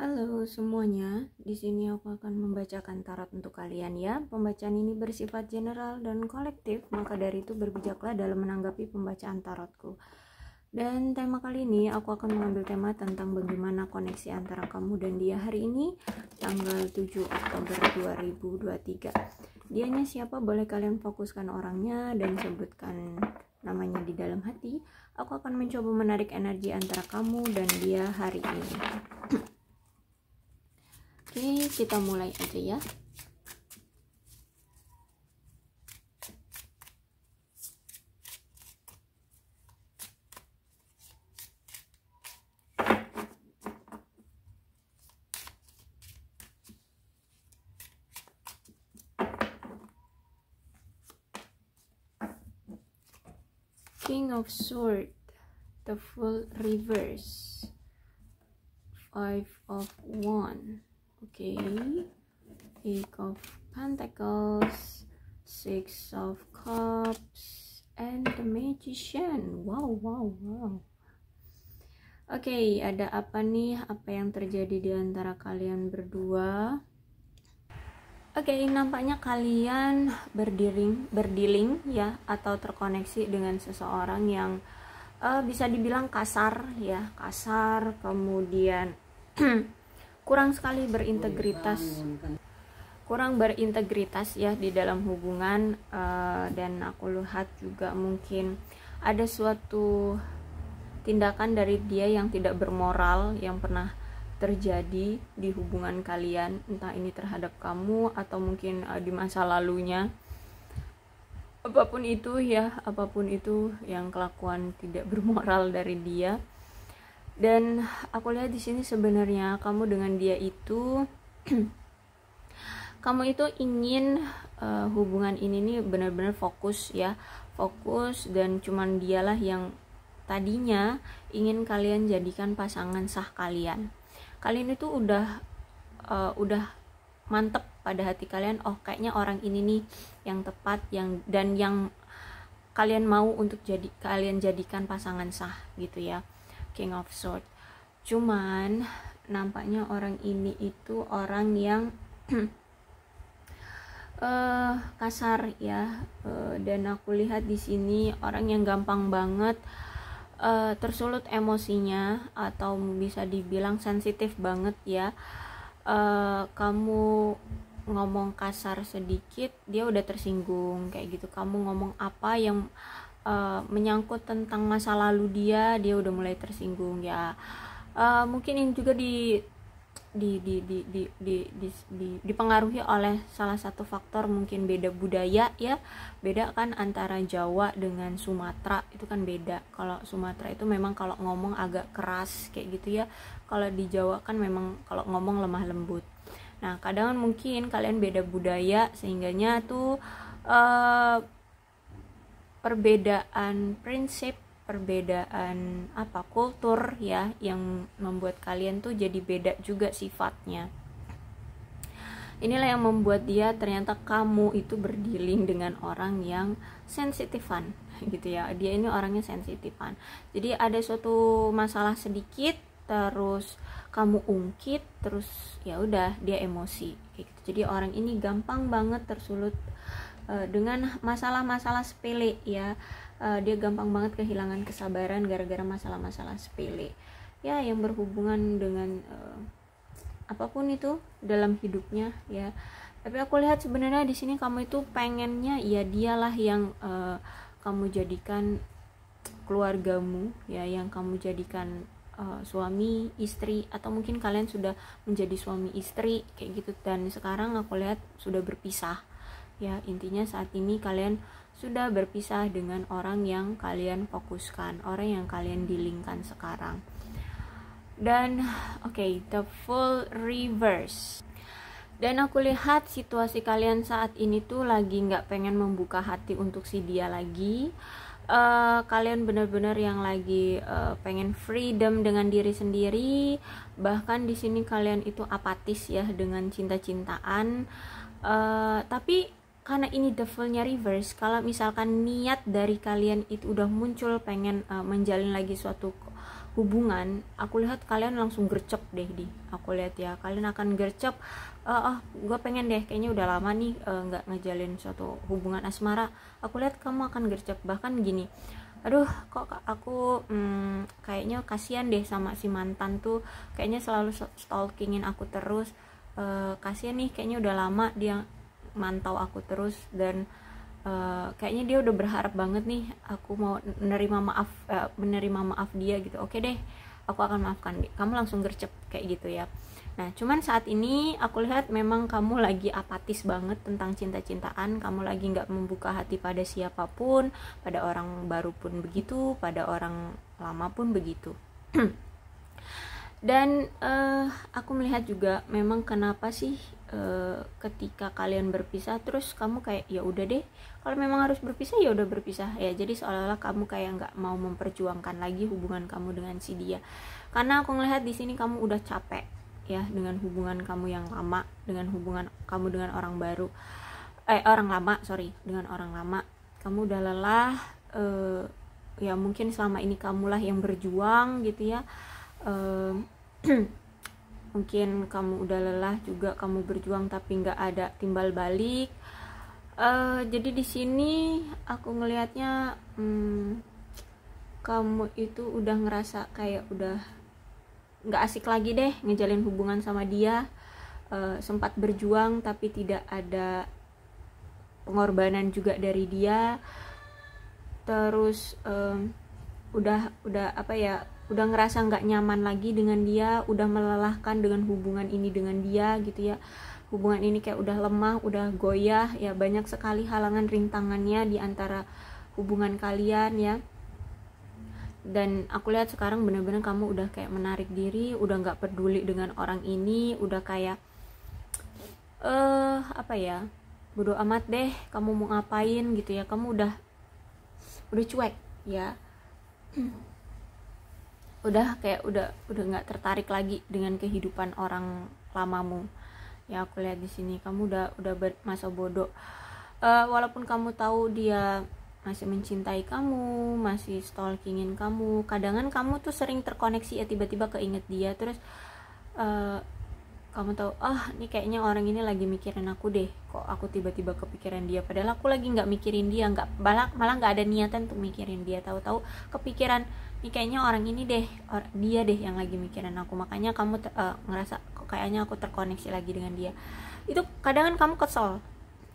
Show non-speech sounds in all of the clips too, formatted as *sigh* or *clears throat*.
Halo semuanya, di sini aku akan membacakan tarot untuk kalian ya. Pembacaan ini bersifat general dan kolektif, maka dari itu berbijaklah dalam menanggapi pembacaan tarotku. Dan tema kali ini aku akan mengambil tema tentang bagaimana koneksi antara kamu dan dia hari ini, tanggal 7 Oktober 2023. Dianya siapa boleh kalian fokuskan orangnya dan sebutkan namanya di dalam hati. Aku akan mencoba menarik energi antara kamu dan dia hari ini. Oke, kita mulai aja ya. King of Sword, the full reverse, Five of One okay eight of pentacles six of cups and the magician wow wow wow Oke, okay, ada apa nih? Apa yang terjadi di antara kalian berdua? Oke, okay, nampaknya kalian berdiring, berdiling ya, atau terkoneksi dengan seseorang yang uh, bisa dibilang kasar ya, kasar, kemudian *clears throat* kurang sekali berintegritas kurang berintegritas ya di dalam hubungan uh, dan aku lihat juga mungkin ada suatu tindakan dari dia yang tidak bermoral yang pernah terjadi di hubungan kalian entah ini terhadap kamu atau mungkin uh, di masa lalunya apapun itu ya apapun itu yang kelakuan tidak bermoral dari dia dan aku lihat di sini sebenarnya kamu dengan dia itu *clears throat* kamu itu ingin uh, hubungan ini nih benar-benar fokus ya fokus dan cuman dialah yang tadinya ingin kalian jadikan pasangan sah kalian kalian itu udah uh, udah mantep pada hati kalian oh kayaknya orang ini nih yang tepat yang dan yang kalian mau untuk jadi kalian jadikan pasangan sah gitu ya king of sword cuman nampaknya orang ini itu orang yang uh, *clears throat* kasar ya uh, dan aku lihat di sini orang yang gampang banget uh, tersulut emosinya atau bisa dibilang sensitif banget ya uh, kamu ngomong kasar sedikit dia udah tersinggung kayak gitu kamu ngomong apa yang uh, menyangkut tentang masa lalu dia dia udah mulai tersinggung ya uh, mungkin ini juga di di di di di di, di, di dipengaruhi oleh salah satu faktor mungkin beda budaya ya beda kan antara Jawa dengan Sumatera itu kan beda kalau Sumatera itu memang kalau ngomong agak keras kayak gitu ya kalau di Jawa kan memang kalau ngomong lemah lembut nah kadang mungkin kalian beda budaya sehingganya tuh uh, perbedaan prinsip perbedaan apa kultur ya yang membuat kalian tuh jadi beda juga sifatnya inilah yang membuat dia ternyata kamu itu berdiling dengan orang yang sensitifan *laughs* gitu ya dia ini orangnya sensitifan jadi ada suatu masalah sedikit terus kamu ungkit terus ya udah dia emosi kayak gitu jadi orang ini gampang banget tersulut Eh, dengan masalah-masalah sepele ya uh, dia gampang banget kehilangan kesabaran gara-gara masalah-masalah sepele ya yang berhubungan dengan uh, apapun itu dalam hidupnya ya tapi aku lihat sebenarnya di sini kamu itu pengennya ya dialah yang uh, kamu jadikan keluargamu ya yang kamu jadikan uh, suami istri atau mungkin kalian sudah menjadi suami istri kayak gitu dan sekarang aku lihat sudah berpisah ya intinya saat ini kalian sudah berpisah dengan orang yang kalian fokuskan orang yang kalian dilingkan sekarang dan oke okay, the full reverse dan aku lihat situasi kalian saat ini tuh lagi nggak pengen membuka hati untuk si dia lagi uh, kalian benar-benar yang lagi uh, pengen freedom dengan diri sendiri bahkan di sini kalian itu apatis ya dengan cinta-cintaan uh, tapi karena ini devilnya reverse kalau misalkan niat dari kalian itu udah muncul pengen uh, menjalin lagi suatu hubungan aku lihat kalian langsung gercep deh di aku lihat ya kalian akan gercep eh, ah uh, uh, gue pengen deh kayaknya udah lama nih eh, nggak uh, ngejalin suatu hubungan asmara aku lihat kamu akan gercep bahkan gini aduh kok aku hmm, kayaknya kasihan deh sama si mantan tuh kayaknya selalu stalkingin aku terus uh, kasihan nih kayaknya udah lama dia mantau aku terus dan uh, kayaknya dia udah berharap banget nih aku mau menerima maaf uh, menerima maaf dia gitu oke deh aku akan maafkan kamu langsung gercep kayak gitu ya nah cuman saat ini aku lihat memang kamu lagi apatis banget tentang cinta-cintaan kamu lagi nggak membuka hati pada siapapun pada orang baru pun begitu pada orang lama pun begitu *clears throat* dan uh, aku melihat juga memang kenapa sih Eh, ketika kalian berpisah terus kamu kayak ya udah deh kalau memang harus berpisah ya udah berpisah ya jadi seolah-olah kamu kayak nggak mau memperjuangkan lagi hubungan kamu dengan si dia karena aku ngelihat di sini kamu udah capek ya dengan hubungan kamu yang lama dengan hubungan kamu dengan orang baru eh orang lama sorry dengan orang lama kamu udah lelah e, ya mungkin selama ini kamulah yang berjuang gitu ya e, *clears throat* mungkin kamu udah lelah juga kamu berjuang tapi nggak ada timbal balik uh, jadi di sini aku ngelihatnya hmm, kamu itu udah ngerasa kayak udah nggak asik lagi deh ngejalin hubungan sama dia uh, sempat berjuang tapi tidak ada pengorbanan juga dari dia terus um, udah udah apa ya udah ngerasa nggak nyaman lagi dengan dia udah melelahkan dengan hubungan ini dengan dia gitu ya hubungan ini kayak udah lemah udah goyah ya banyak sekali halangan rintangannya di antara hubungan kalian ya dan aku lihat sekarang bener-bener kamu udah kayak menarik diri udah nggak peduli dengan orang ini udah kayak eh uh, apa ya bodoh amat deh kamu mau ngapain gitu ya kamu udah udah cuek ya *clears throat* udah kayak udah udah nggak tertarik lagi dengan kehidupan orang lamamu ya aku lihat di sini kamu udah udah ber, masa bodoh uh, walaupun kamu tahu dia masih mencintai kamu masih stalkingin kamu kadangan kamu tuh sering terkoneksi ya tiba-tiba keinget dia terus uh, kamu tahu ah ini kayaknya orang ini lagi mikirin aku deh kok aku tiba-tiba kepikiran dia padahal aku lagi nggak mikirin dia nggak balak malah nggak ada niatan untuk mikirin dia tahu-tahu kepikiran ini kayaknya orang ini deh or, dia deh yang lagi mikirin aku makanya kamu uh, ngerasa kok kayaknya aku terkoneksi lagi dengan dia itu kadang kan kamu kesel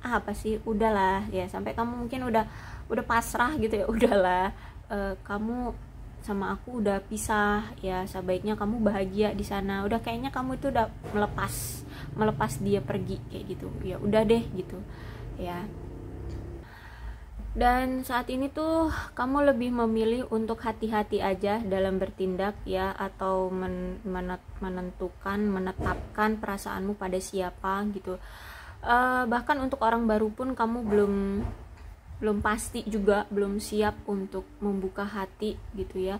ah, apa sih udahlah ya sampai kamu mungkin udah udah pasrah gitu ya *laughs* udahlah uh, eh, kamu sama aku udah pisah ya sebaiknya kamu bahagia di sana udah kayaknya kamu itu udah melepas melepas dia pergi kayak gitu ya udah deh gitu ya dan saat ini tuh kamu lebih memilih untuk hati-hati aja dalam bertindak ya atau men menentukan menetapkan perasaanmu pada siapa gitu uh, bahkan untuk orang baru pun kamu belum belum pasti juga belum siap untuk membuka hati gitu ya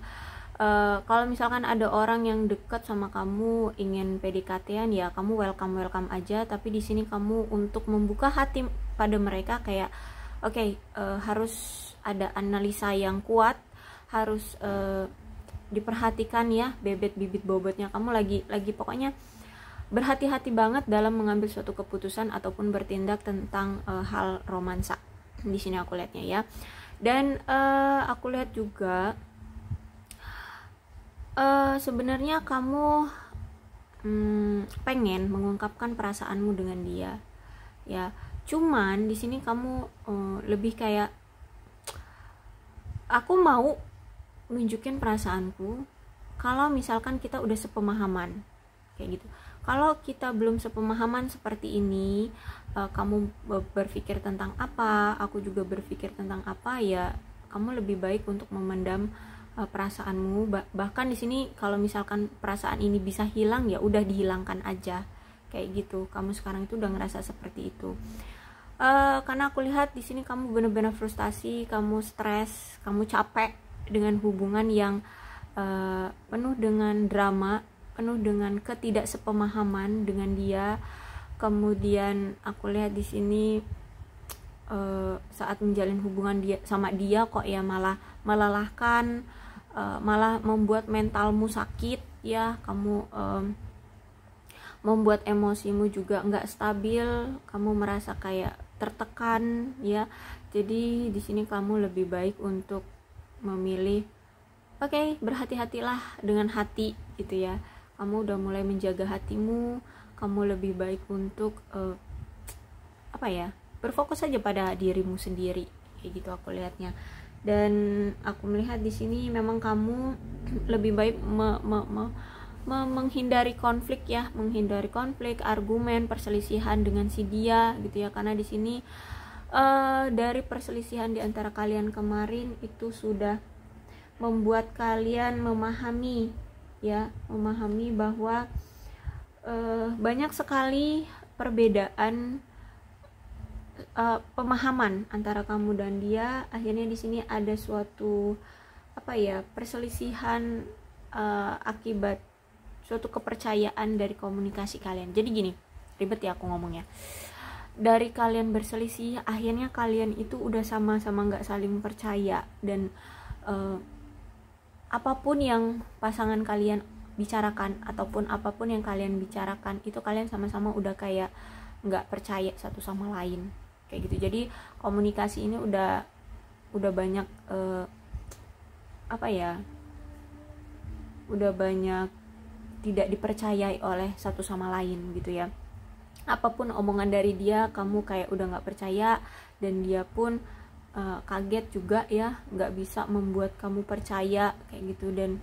Uh, kalau misalkan ada orang yang dekat sama kamu ingin PDKT-an ya kamu welcome welcome aja tapi di sini kamu untuk membuka hati pada mereka kayak oke okay, eh, harus ada analisa yang kuat harus uh, diperhatikan ya bebet bibit bobotnya kamu lagi lagi pokoknya berhati-hati banget dalam mengambil suatu keputusan ataupun bertindak tentang uh, hal romansa di sini aku lihatnya ya dan uh, aku lihat juga uh, sebenarnya kamu hmm, pengen mengungkapkan perasaanmu dengan dia ya cuman di sini kamu uh, lebih kayak aku mau nunjukin perasaanku kalau misalkan kita udah sepemahaman kayak gitu kalau kita belum sepemahaman seperti ini, uh, kamu berpikir tentang apa, aku juga berpikir tentang apa, ya kamu lebih baik untuk memendam uh, perasaanmu. Bah bahkan di sini kalau misalkan perasaan ini bisa hilang, ya udah dihilangkan aja, kayak gitu. Kamu sekarang itu udah ngerasa seperti itu. Uh, karena aku lihat di sini kamu benar-benar frustasi, kamu stres, kamu capek dengan hubungan yang uh, penuh dengan drama penuh dengan ketidaksepemahaman dengan dia kemudian aku lihat di sini uh, saat menjalin hubungan dia sama dia kok ya malah melelahkan uh, malah membuat mentalmu sakit ya kamu um, membuat emosimu juga nggak stabil kamu merasa kayak tertekan ya jadi di sini kamu lebih baik untuk memilih oke okay, berhati-hatilah dengan hati gitu ya kamu udah mulai menjaga hatimu kamu lebih baik untuk uh, apa ya berfokus saja pada dirimu sendiri kayak gitu aku lihatnya dan aku melihat di sini memang kamu *clears throat* lebih baik me, me, me, me, menghindari konflik ya menghindari konflik argumen perselisihan dengan si dia gitu ya karena di sini uh, dari perselisihan di antara kalian kemarin itu sudah membuat kalian memahami ya memahami bahwa uh, banyak sekali perbedaan uh, pemahaman antara kamu dan dia akhirnya di sini ada suatu apa ya perselisihan uh, akibat suatu kepercayaan dari komunikasi kalian jadi gini ribet ya aku ngomongnya dari kalian berselisih akhirnya kalian itu udah sama-sama nggak -sama saling percaya dan uh, apapun yang pasangan kalian bicarakan ataupun apapun yang kalian bicarakan itu kalian sama-sama udah kayak nggak percaya satu sama lain kayak gitu jadi komunikasi ini udah udah banyak uh, apa ya udah banyak tidak dipercayai oleh satu sama lain gitu ya apapun omongan dari dia kamu kayak udah nggak percaya dan dia pun uh, kaget juga ya nggak bisa membuat kamu percaya kayak gitu dan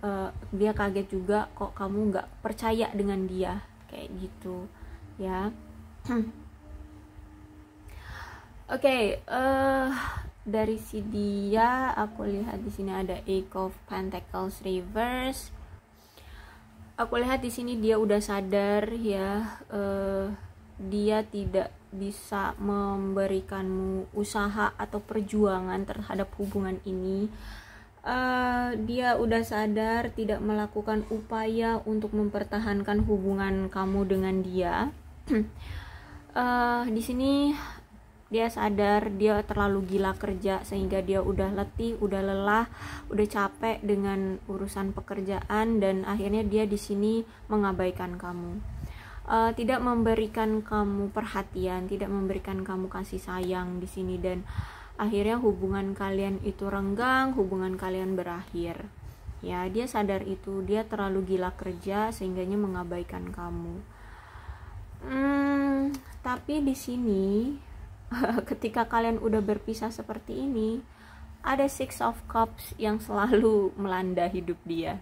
uh, dia kaget juga kok kamu nggak percaya dengan dia kayak gitu ya *clears throat* oke okay, uh, eh, dari si dia aku lihat di sini ada Eight of Pentacles reverse aku lihat di sini dia udah sadar ya uh, dia tidak bisa memberikanmu usaha atau perjuangan terhadap hubungan ini uh, dia udah sadar tidak melakukan upaya untuk mempertahankan hubungan kamu dengan dia uh, *clears throat* di sini dia sadar dia terlalu gila kerja sehingga dia udah letih, udah lelah, udah capek dengan urusan pekerjaan dan akhirnya dia di sini mengabaikan kamu uh, tidak memberikan kamu perhatian, tidak memberikan kamu kasih sayang di sini dan akhirnya hubungan kalian itu renggang, hubungan kalian berakhir. Ya, dia sadar itu, dia terlalu gila kerja sehingganya mengabaikan kamu. Hmm, tapi di sini *laughs* ketika kalian udah berpisah seperti ini, ada six of cups yang selalu *laughs* melanda hidup dia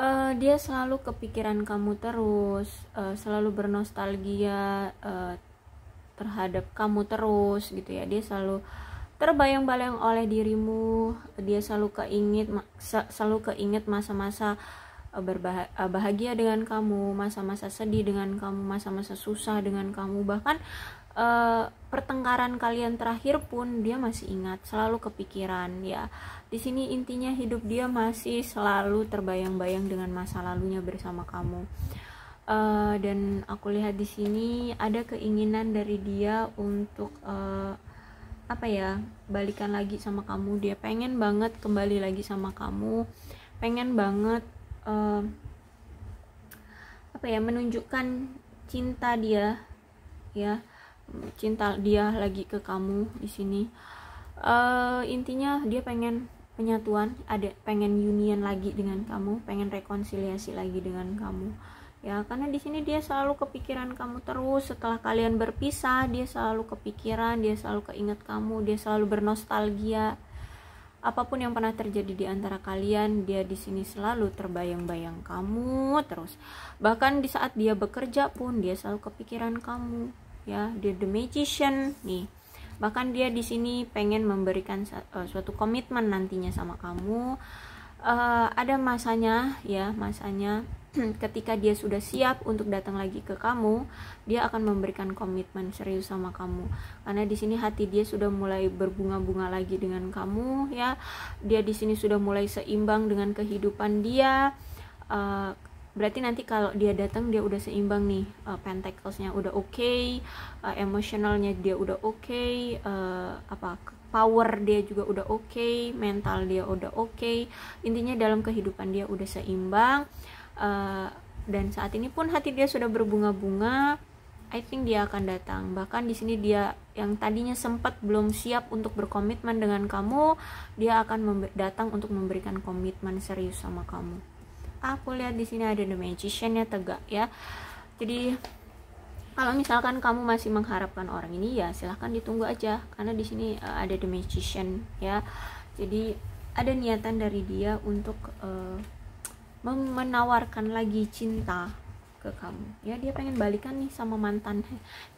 uh, dia selalu kepikiran kamu terus, uh, selalu bernostalgia uh, terhadap kamu terus gitu ya. Dia selalu terbayang-bayang oleh dirimu, dia selalu keinget selalu keinget masa-masa berbahagia dengan kamu, masa-masa sedih dengan kamu, masa-masa susah dengan kamu, bahkan uh, pertengkaran kalian terakhir pun dia masih ingat, selalu kepikiran ya. Di sini intinya hidup dia masih selalu terbayang-bayang dengan masa lalunya bersama kamu. Uh, dan aku lihat di sini ada keinginan dari dia untuk uh, apa ya balikan lagi sama kamu dia pengen banget kembali lagi sama kamu pengen banget uh, apa ya menunjukkan cinta dia ya cinta dia lagi ke kamu di sini uh, intinya dia pengen penyatuan ada pengen union lagi dengan kamu pengen rekonsiliasi lagi dengan kamu ya karena di sini dia selalu kepikiran kamu terus setelah kalian berpisah dia selalu kepikiran dia selalu keinget kamu dia selalu bernostalgia apapun yang pernah terjadi di antara kalian, dia di sini selalu terbayang-bayang kamu terus. Bahkan di saat dia bekerja pun dia selalu kepikiran kamu ya dia the magician nih bahkan dia di sini pengen memberikan eh, suatu komitmen nantinya sama kamu uh, ada masanya ya masanya *clears throat* ketika dia sudah siap untuk datang lagi ke kamu dia akan memberikan komitmen serius sama kamu karena di sini hati dia sudah mulai berbunga-bunga lagi dengan kamu ya dia di sini sudah mulai seimbang dengan kehidupan dia uh, berarti nanti kalau dia datang dia udah seimbang nih uh, pentaclesnya udah oke okay, uh, eh, emosionalnya dia udah oke okay, uh, apa power dia juga udah oke okay, mental dia udah oke okay. intinya dalam kehidupan dia udah seimbang uh, dan saat ini pun hati dia sudah berbunga-bunga I think dia akan datang. Bahkan di sini dia yang tadinya sempat belum siap untuk berkomitmen dengan kamu, dia akan datang untuk memberikan komitmen serius sama kamu aku lihat di sini ada the magician ya tegak ya jadi kalau misalkan kamu masih mengharapkan orang ini ya silahkan ditunggu aja karena di sini uh, ada the magician ya jadi ada niatan dari dia untuk uh, menawarkan lagi cinta ke kamu ya dia pengen balikan nih sama mantan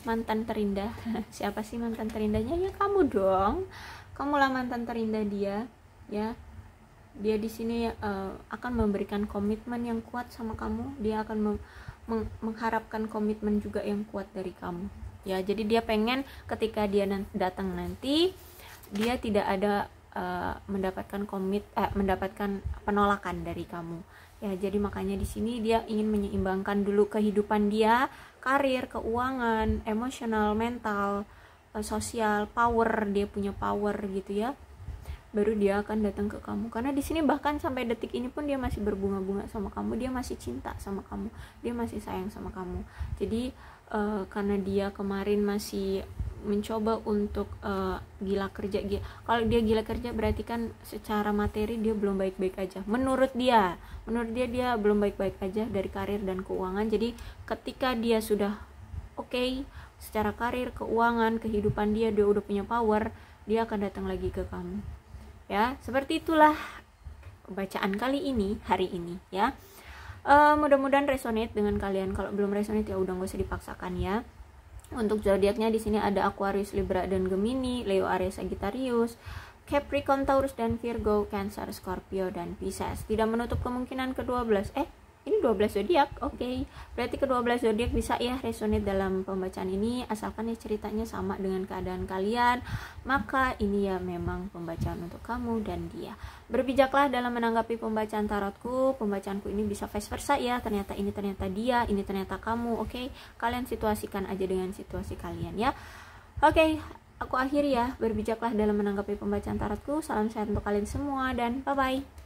mantan terindah *laughs* siapa sih mantan terindahnya ya kamu dong Kamu lah mantan terindah dia ya dia di sini uh, akan memberikan komitmen yang kuat sama kamu dia akan mem- meng mengharapkan komitmen juga yang kuat dari kamu ya jadi dia pengen ketika dia datang nanti dia tidak ada uh, mendapatkan komit eh, mendapatkan penolakan dari kamu ya jadi makanya di sini dia ingin menyeimbangkan dulu kehidupan dia karir keuangan emosional mental eh, sosial power dia punya power gitu ya baru dia akan datang ke kamu karena di sini bahkan sampai detik ini pun dia masih berbunga-bunga sama kamu dia masih cinta sama kamu dia masih sayang sama kamu jadi uh, karena dia kemarin masih mencoba untuk uh, gila kerja gila. kalau dia gila kerja berarti kan secara materi dia belum baik-baik aja menurut dia menurut dia dia belum baik-baik aja dari karir dan keuangan jadi ketika dia sudah oke okay, secara karir keuangan kehidupan dia dia udah punya power dia akan datang lagi ke kamu ya seperti itulah bacaan kali ini hari ini ya uh, mudah-mudahan resonate dengan kalian kalau belum resonate ya udah nggak usah dipaksakan ya untuk zodiaknya di sini ada Aquarius, Libra dan Gemini, Leo, Aries, Sagittarius, Capricorn, Taurus dan Virgo, Cancer, Scorpio dan Pisces. Tidak menutup kemungkinan ke-12 eh ini 12 zodiak oke okay. berarti ke-12 zodiak bisa ya resonate dalam pembacaan ini asalkan ya ceritanya sama dengan keadaan kalian maka ini ya memang pembacaan untuk kamu dan dia berbijaklah dalam menanggapi pembacaan tarotku pembacaanku ini bisa vice versa ya ternyata ini ternyata dia ini ternyata kamu oke okay? kalian situasikan aja dengan situasi kalian ya oke okay, aku akhir ya berbijaklah dalam menanggapi pembacaan tarotku salam sehat untuk kalian semua dan bye bye